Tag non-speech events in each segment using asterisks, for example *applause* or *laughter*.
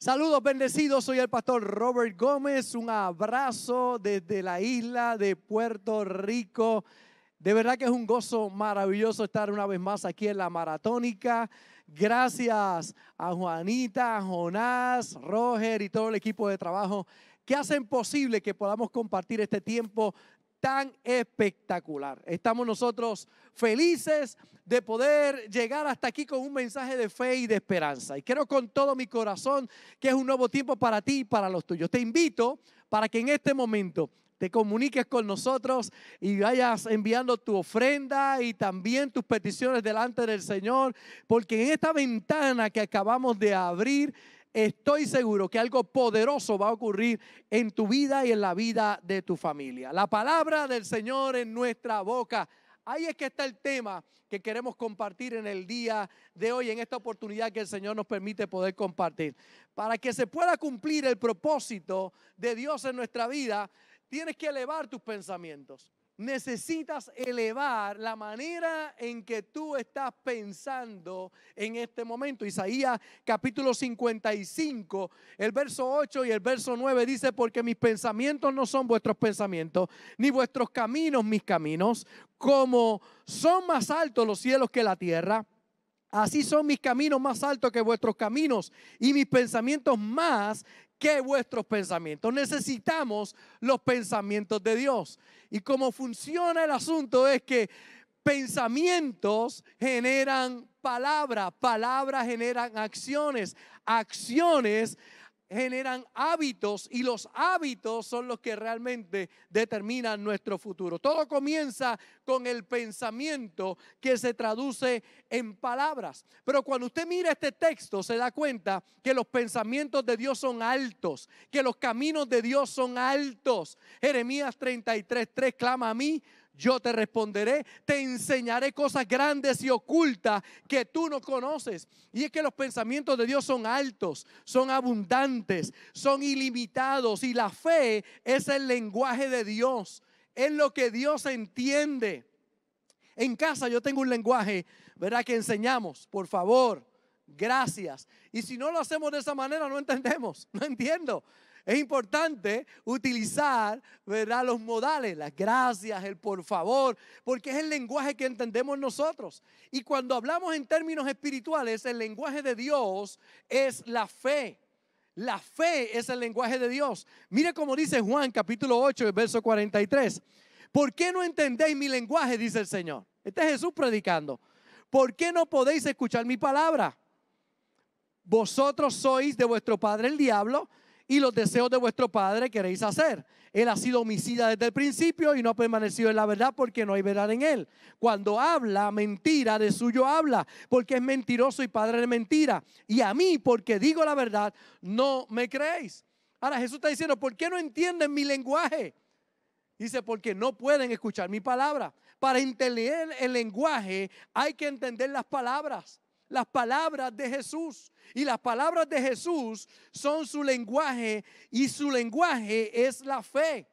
Saludos, bendecidos. Soy el pastor Robert Gómez. Un abrazo desde la isla de Puerto Rico. De verdad que es un gozo maravilloso estar una vez más aquí en la maratónica. Gracias a Juanita, a Jonás, Roger y todo el equipo de trabajo que hacen posible que podamos compartir este tiempo tan espectacular. Estamos nosotros felices de poder llegar hasta aquí con un mensaje de fe y de esperanza. Y quiero con todo mi corazón que es un nuevo tiempo para ti y para los tuyos. Te invito para que en este momento te comuniques con nosotros y vayas enviando tu ofrenda y también tus peticiones delante del Señor, porque en esta ventana que acabamos de abrir, estoy seguro que algo poderoso va a ocurrir en tu vida y en la vida de tu familia. La palabra del Señor en nuestra boca. Ahí es que está el tema que queremos compartir en el día de hoy, en esta oportunidad que el Señor nos permite poder compartir. Para que se pueda cumplir el propósito de Dios en nuestra vida, tienes que elevar tus pensamientos necesitas elevar la manera en que tú estás pensando en este momento. Isaías capítulo 55, el verso 8 y el verso 9 dice, porque mis pensamientos no son vuestros pensamientos, ni vuestros caminos mis caminos, como son más altos los cielos que la tierra Así son mis caminos más altos que vuestros caminos y mis pensamientos más que vuestros pensamientos. Necesitamos los pensamientos de Dios. Y cómo funciona el asunto es que pensamientos generan palabras, palabras generan acciones, acciones generan hábitos y los hábitos son los que realmente determinan nuestro futuro. Todo comienza con el pensamiento que se traduce en palabras. Pero cuando usted mira este texto se da cuenta que los pensamientos de Dios son altos, que los caminos de Dios son altos. Jeremías 33:3 clama a mí yo te responderé, te enseñaré cosas grandes y ocultas que tú no conoces. Y es que los pensamientos de Dios son altos, son abundantes, son ilimitados y la fe es el lenguaje de Dios, es lo que Dios entiende. En casa yo tengo un lenguaje, ¿verdad? Que enseñamos, por favor, gracias. Y si no lo hacemos de esa manera, no entendemos, *laughs* no entiendo. Es importante utilizar, ¿verdad? Los modales, las gracias, el por favor, porque es el lenguaje que entendemos nosotros. Y cuando hablamos en términos espirituales, el lenguaje de Dios es la fe. La fe es el lenguaje de Dios. Mire cómo dice Juan capítulo 8, verso 43. ¿Por qué no entendéis mi lenguaje? Dice el Señor. Este es Jesús predicando. ¿Por qué no podéis escuchar mi palabra? Vosotros sois de vuestro padre el diablo y los deseos de vuestro padre queréis hacer. Él ha sido homicida desde el principio y no ha permanecido en la verdad porque no hay verdad en él. Cuando habla mentira, de suyo habla, porque es mentiroso y padre de mentira. Y a mí, porque digo la verdad, no me creéis. Ahora Jesús está diciendo, ¿por qué no entienden mi lenguaje? Dice, porque no pueden escuchar mi palabra. Para entender el lenguaje hay que entender las palabras las palabras de Jesús. Y las palabras de Jesús son su lenguaje y su lenguaje es la fe.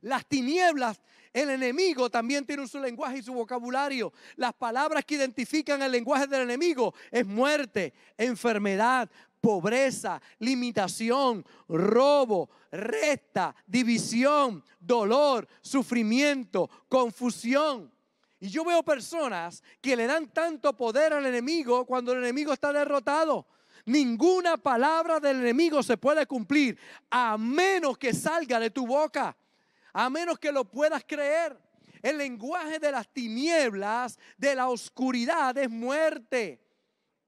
Las tinieblas, el enemigo también tiene su lenguaje y su vocabulario. Las palabras que identifican el lenguaje del enemigo es muerte, enfermedad, pobreza, limitación, robo, resta, división, dolor, sufrimiento, confusión. Y yo veo personas que le dan tanto poder al enemigo cuando el enemigo está derrotado. Ninguna palabra del enemigo se puede cumplir a menos que salga de tu boca, a menos que lo puedas creer. El lenguaje de las tinieblas, de la oscuridad, es muerte,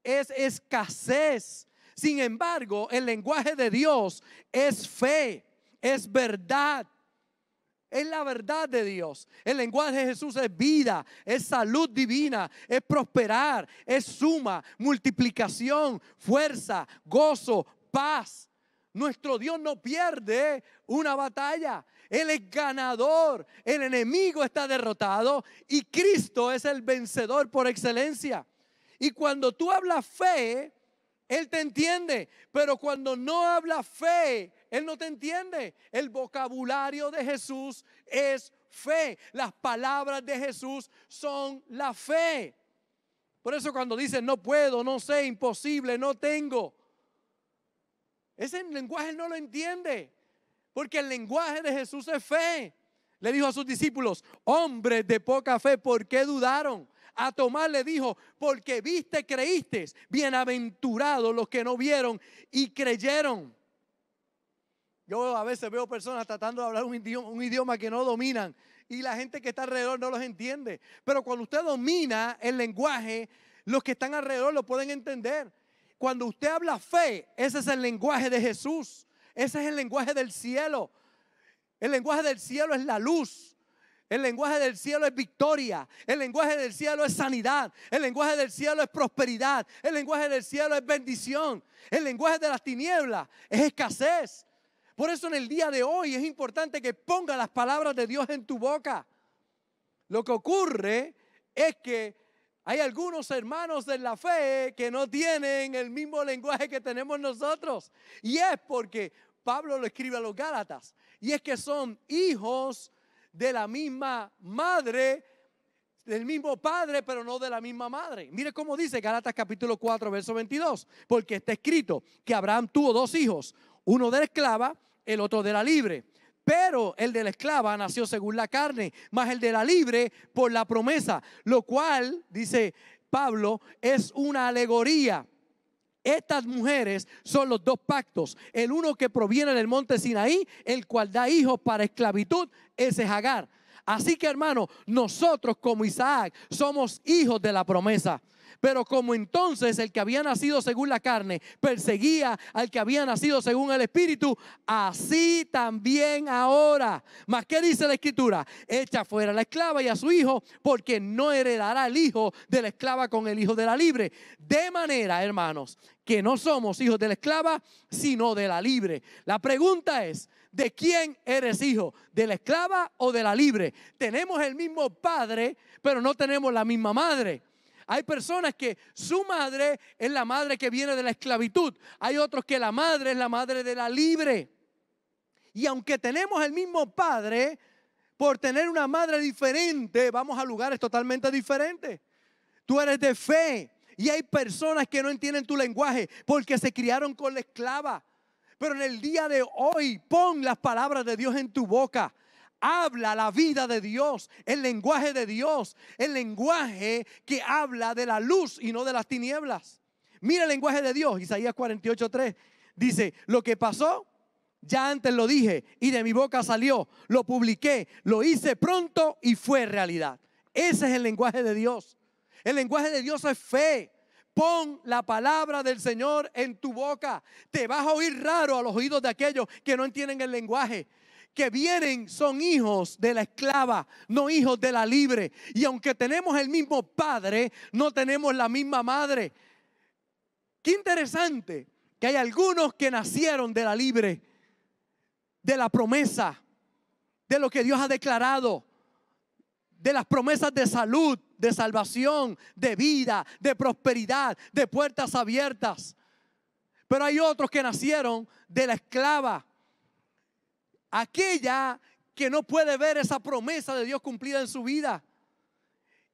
es escasez. Sin embargo, el lenguaje de Dios es fe, es verdad, es la verdad de Dios. El lenguaje de Jesús es vida, es salud divina, es prosperar, es suma, multiplicación, fuerza, gozo, paz. Nuestro Dios no pierde una batalla. Él es ganador. El enemigo está derrotado y Cristo es el vencedor por excelencia. Y cuando tú hablas fe, Él te entiende. Pero cuando no hablas fe, él no te entiende. El vocabulario de Jesús es fe. Las palabras de Jesús son la fe. Por eso cuando dice no puedo, no sé, imposible, no tengo. Ese lenguaje no lo entiende. Porque el lenguaje de Jesús es fe. Le dijo a sus discípulos, hombres de poca fe, ¿por qué dudaron? A Tomás le dijo, porque viste, creíste. Bienaventurados los que no vieron y creyeron. Yo a veces veo personas tratando de hablar un idioma, que no dominan y la gente que está alrededor no los entiende. Pero cuando usted domina el lenguaje, los que están alrededor lo pueden entender. Cuando usted habla fe, ese es el lenguaje de Jesús. Ese es el lenguaje del cielo. El lenguaje del cielo es la luz. El lenguaje del cielo es victoria. El lenguaje del cielo es sanidad. El lenguaje del cielo es prosperidad. El lenguaje del cielo es bendición. El lenguaje de las tinieblas es escasez. Por eso en el día de hoy es importante que ponga las palabras de Dios en tu boca. Lo que ocurre es que hay algunos hermanos de la fe que no tienen el mismo lenguaje que tenemos nosotros. Y es porque Pablo lo escribe a los Gálatas. Y es que son hijos de la misma madre, del mismo padre, pero no de la misma madre. Mire cómo dice Gálatas capítulo 4, verso 22. Porque está escrito que Abraham tuvo dos hijos, uno de la esclava el otro de la libre. Pero el de la esclava nació según la carne, más el de la libre por la promesa, lo cual, dice Pablo, es una alegoría. Estas mujeres son los dos pactos. El uno que proviene del monte Sinaí, el cual da hijos para esclavitud, ese es Así que hermano, nosotros como Isaac somos hijos de la promesa. Pero como entonces el que había nacido según la carne perseguía al que había nacido según el Espíritu, así también ahora. más ¿qué dice la Escritura? Echa fuera la esclava y a su hijo, porque no heredará el hijo de la esclava con el hijo de la libre. De manera, hermanos, que no somos hijos de la esclava, sino de la libre. La pregunta es, ¿de quién eres hijo? ¿De la esclava o de la libre? Tenemos el mismo padre, pero no tenemos la misma madre. Hay personas que su madre es la madre que viene de la esclavitud. Hay otros que la madre es la madre de la libre. Y aunque tenemos el mismo padre, por tener una madre diferente, vamos a lugares totalmente diferentes. Tú eres de fe y hay personas que no entienden tu lenguaje porque se criaron con la esclava. Pero en el día de hoy, pon las palabras de Dios en tu boca habla la vida de Dios, el lenguaje de Dios, el lenguaje que habla de la luz y no de las tinieblas. Mira el lenguaje de Dios, Isaías 48:3 dice, lo que pasó, ya antes lo dije y de mi boca salió, lo publiqué, lo hice pronto y fue realidad. Ese es el lenguaje de Dios. El lenguaje de Dios es fe. Pon la palabra del Señor en tu boca. Te vas a oír raro a los oídos de aquellos que no entienden el lenguaje que vienen son hijos de la esclava, no hijos de la libre. Y aunque tenemos el mismo padre, no tenemos la misma madre. Qué interesante que hay algunos que nacieron de la libre, de la promesa, de lo que Dios ha declarado, de las promesas de salud, de salvación, de vida, de prosperidad, de puertas abiertas. Pero hay otros que nacieron de la esclava, aquella que no puede ver esa promesa de Dios cumplida en su vida.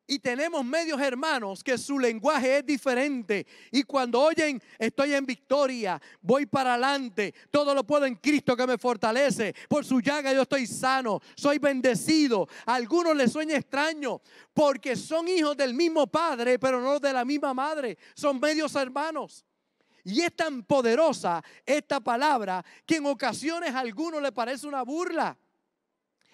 Y tenemos medios hermanos que su lenguaje es diferente. Y cuando oyen, estoy en victoria, voy para adelante, todo lo puedo en Cristo que me fortalece. Por su llaga yo estoy sano, soy bendecido. A algunos les sueña extraño porque son hijos del mismo padre, pero no de la misma madre. Son medios hermanos. Y es tan poderosa esta palabra que en ocasiones a alguno le parece una burla.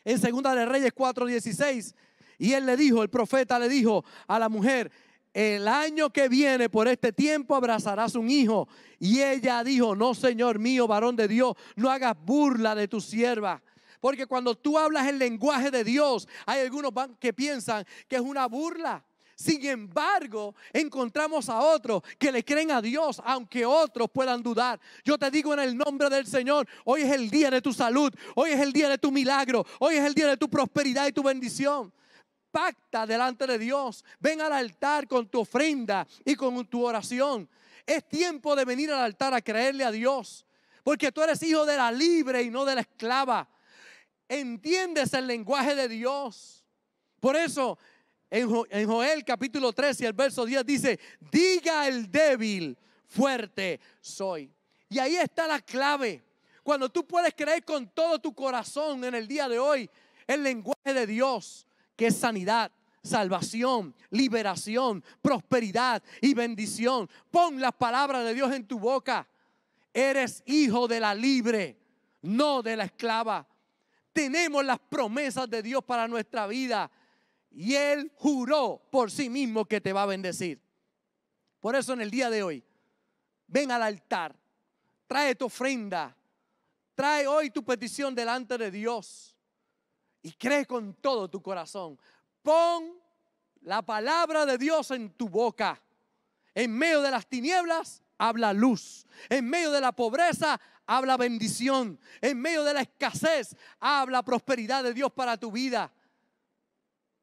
En Segunda de Reyes 4:16, y él le dijo, el profeta le dijo a la mujer, el año que viene por este tiempo abrazarás un hijo. Y ella dijo, no, Señor mío, varón de Dios, no hagas burla de tu sierva. Porque cuando tú hablas el lenguaje de Dios, hay algunos que piensan que es una burla. Sin embargo, encontramos a otros que le creen a Dios, aunque otros puedan dudar. Yo te digo en el nombre del Señor, hoy es el día de tu salud, hoy es el día de tu milagro, hoy es el día de tu prosperidad y tu bendición. Pacta delante de Dios, ven al altar con tu ofrenda y con tu oración. Es tiempo de venir al altar a creerle a Dios, porque tú eres hijo de la libre y no de la esclava. Entiendes el lenguaje de Dios. Por eso en, Joel capítulo 13, el verso 10 dice, diga el débil, fuerte soy. Y ahí está la clave. Cuando tú puedes creer con todo tu corazón en el día de hoy el lenguaje de Dios, que es sanidad, salvación, liberación, prosperidad y bendición. Pon la palabra de Dios en tu boca. Eres hijo de la libre, no de la esclava. Tenemos las promesas de Dios para nuestra vida. Y Él juró por sí mismo que te va a bendecir. Por eso en el día de hoy, ven al altar, trae tu ofrenda, trae hoy tu petición delante de Dios y cree con todo tu corazón. Pon la palabra de Dios en tu boca. En medio de las tinieblas, habla luz. En medio de la pobreza, habla bendición. En medio de la escasez, habla prosperidad de Dios para tu vida.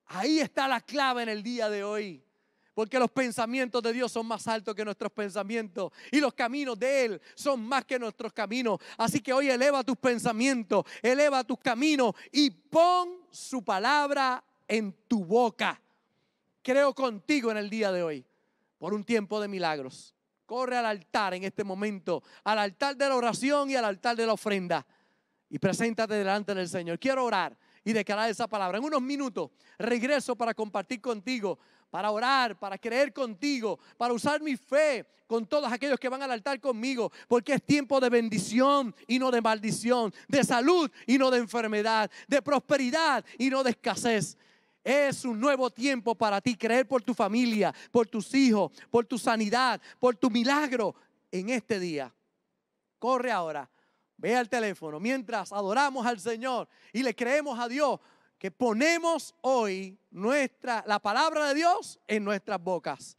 Ahí está la clave en el día de hoy. Porque los pensamientos de Dios son más altos que nuestros pensamientos. Y los caminos de Él son más que nuestros caminos. Así que hoy eleva tus pensamientos, eleva tus caminos y pon su palabra en tu boca. Creo contigo en el día de hoy, por un tiempo de milagros. Corre al altar en este momento, al altar de la oración y al altar de la ofrenda. Y preséntate delante del Señor. Quiero orar y declarar esa palabra. En unos minutos regreso para compartir contigo, para orar, para creer contigo, para usar mi fe con todos aquellos que van al altar conmigo, porque es tiempo de bendición y no de maldición, de salud y no de enfermedad, de prosperidad y no de escasez. Es un nuevo tiempo para ti, creer por tu familia, por tus hijos, por tu sanidad, por tu milagro en este día. Corre ahora Ve al teléfono mientras adoramos al Señor y le creemos a Dios que ponemos hoy nuestra la palabra de Dios en nuestras bocas.